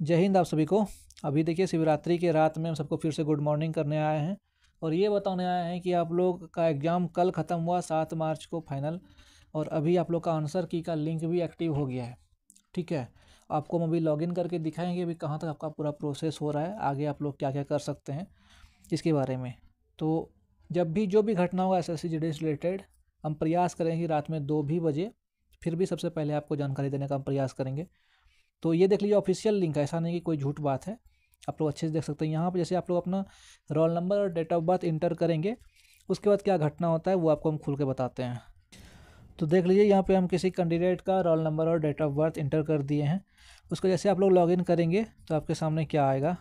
जय हिंद आप सभी को अभी देखिए शिवरात्रि के रात में हम सबको फिर से गुड मॉर्निंग करने आए हैं और ये बताने आए हैं कि आप लोग का एग्ज़ाम कल ख़त्म हुआ सात मार्च को फाइनल और अभी आप लोग का आंसर की का लिंक भी एक्टिव हो गया है ठीक है आपको हम अभी लॉगिन करके दिखाएंगे अभी कहाँ तक आपका पूरा प्रोसेस हो रहा है आगे आप लोग क्या क्या कर सकते हैं इसके बारे में तो जब भी जो भी घटना होगा एस एस रिलेटेड हम प्रयास करेंगे रात में दो भी बजे फिर भी सबसे पहले आपको जानकारी देने का हम प्रयास करेंगे तो ये देख लीजिए ऑफिशियल लिंक है ऐसा नहीं कि कोई झूठ बात है आप लोग अच्छे से देख सकते हैं यहाँ पर जैसे आप लोग अपना रोल नंबर और डेट ऑफ बर्थ इंटर करेंगे उसके बाद क्या घटना होता है वो आपको हम खुल के बताते हैं तो देख लीजिए यहाँ पे हम किसी कैंडिडेट का रोल नंबर और डेट ऑफ बर्थ इंटर कर दिए हैं उसको जैसे आप लोग लॉगिन करेंगे तो आपके सामने क्या आएगा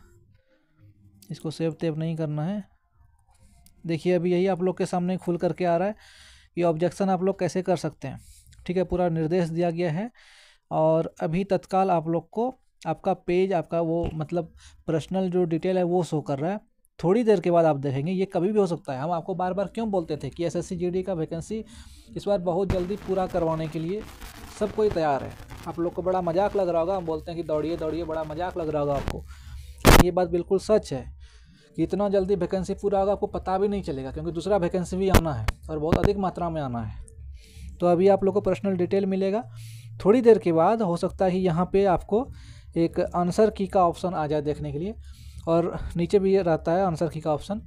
इसको सेव तेव नहीं करना है देखिए अभी यही आप लोग के सामने खुल करके आ रहा है ये ऑब्जेक्शन आप लोग कैसे कर सकते हैं ठीक है पूरा निर्देश दिया गया है और अभी तत्काल आप लोग को आपका पेज आपका वो मतलब पर्सनल जो डिटेल है वो शो कर रहा है थोड़ी देर के बाद आप देखेंगे ये कभी भी हो सकता है हम आपको बार बार क्यों बोलते थे कि एस एस का वैकेंसी इस बार बहुत जल्दी पूरा करवाने के लिए सब कोई तैयार है आप लोग को बड़ा मजाक लग रहा होगा हम बोलते हैं कि दौड़िए दौड़िए बड़ा मजाक लग रहा होगा आपको ये बात बिल्कुल सच है कि इतना जल्दी वैकेंसी पूरा होगा आपको पता भी नहीं चलेगा क्योंकि दूसरा वैकेंसी भी आना है और बहुत अधिक मात्रा में आना है तो अभी आप लोग को पर्सनल डिटेल मिलेगा थोड़ी देर के बाद हो सकता है यहाँ पे आपको एक आंसर की का ऑप्शन आ जाए देखने के लिए और नीचे भी ये रहता है आंसर की का ऑप्शन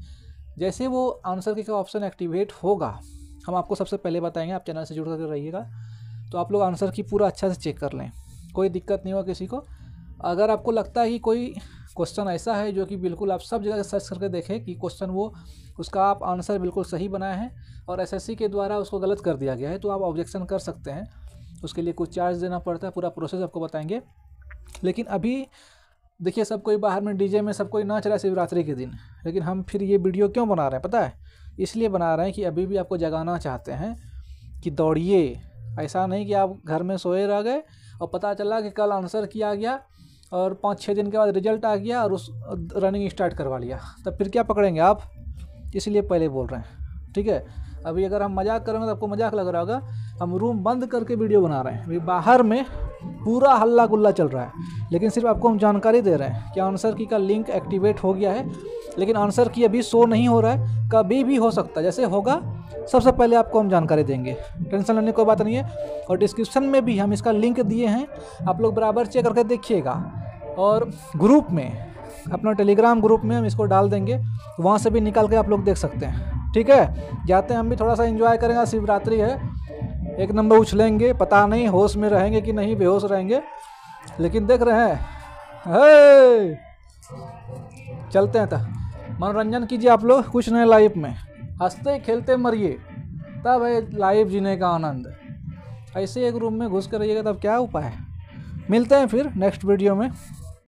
जैसे वो आंसर की का ऑप्शन एक्टिवेट होगा हम आपको सबसे पहले बताएंगे आप चैनल से जुड़ कर रहिएगा तो आप लोग आंसर की पूरा अच्छा से चेक कर लें कोई दिक्कत नहीं हो किसी को अगर आपको लगता है कि कोई क्वेश्चन ऐसा है जो कि बिल्कुल आप सब जगह सर्च करके देखें कि क्वेश्चन वो उसका आप आंसर बिल्कुल सही बनाए हैं और एसएससी के द्वारा उसको गलत कर दिया गया है तो आप ऑब्जेक्शन कर सकते हैं उसके लिए कुछ चार्ज देना पड़ता है पूरा प्रोसेस आपको बताएंगे लेकिन अभी देखिए सब कोई बाहर में डीजे में सब कोई नाच रहा है शिवरात्रि के दिन लेकिन हम फिर ये वीडियो क्यों बना रहे हैं पता है इसलिए बना रहे हैं कि अभी भी आपको जगाना चाहते हैं कि दौड़िए ऐसा नहीं कि आप घर में सोए रह गए और पता चला कि कल आंसर किया गया और पाँच छः दिन के बाद रिजल्ट आ गया और उस रनिंग स्टार्ट करवा लिया तब फिर क्या पकड़ेंगे आप इसलिए पहले बोल रहे हैं ठीक है अभी अगर हम मजाक करेंगे तो आपको मजाक लग रहा होगा हम रूम बंद करके वीडियो बना रहे हैं अभी बाहर में पूरा हल्ला गुल्ला चल रहा है लेकिन सिर्फ आपको हम जानकारी दे रहे हैं कि आंसर की का लिंक एक्टिवेट हो गया है लेकिन आंसर की अभी शो नहीं हो रहा है कभी भी हो सकता है जैसे होगा सबसे पहले आपको हम जानकारी देंगे टेंशन लेने कोई बात नहीं है और डिस्क्रिप्शन में भी हम इसका लिंक दिए हैं आप लोग बराबर चेक करके देखिएगा और ग्रुप में अपना टेलीग्राम ग्रुप में हम इसको डाल देंगे वहाँ से भी निकाल के आप लोग देख सकते हैं ठीक है जाते हैं हम भी थोड़ा सा इन्जॉय करेंगे शिवरात्रि है एक नंबर उछलेंगे पता नहीं होश में रहेंगे कि नहीं बेहोश रहेंगे लेकिन देख रहे हैं है। चलते हैं तो मनोरंजन कीजिए आप लोग कुछ नहीं लाइफ में हंसते खेलते मरिए तब है लाइफ जीने का आनंद ऐसे एक रूम में घुस कर रहिएगा तब क्या उपाय है मिलते हैं फिर नेक्स्ट वीडियो में